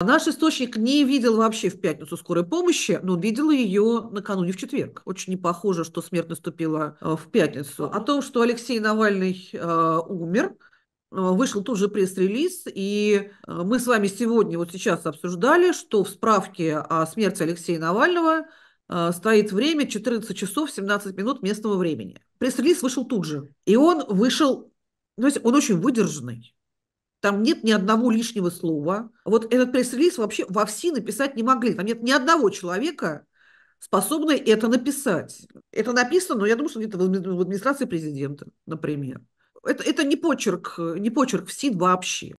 Наш источник не видел вообще в пятницу скорой помощи, но видел ее накануне в четверг. Очень не похоже, что смерть наступила э, в пятницу. О том, что Алексей Навальный э, умер, э, вышел тут же пресс-релиз, и э, мы с вами сегодня вот сейчас обсуждали, что в справке о смерти Алексея Навального стоит время 14 часов 17 минут местного времени. Пресс-релиз вышел тут же, и он вышел, то есть он очень выдержанный. Там нет ни одного лишнего слова. Вот этот пресс-релиз вообще во все написать не могли. Там нет ни одного человека, способного это написать. Это написано, но я думаю, что где-то в администрации президента, например. Это, это не почерк, не почерк в СИД вообще.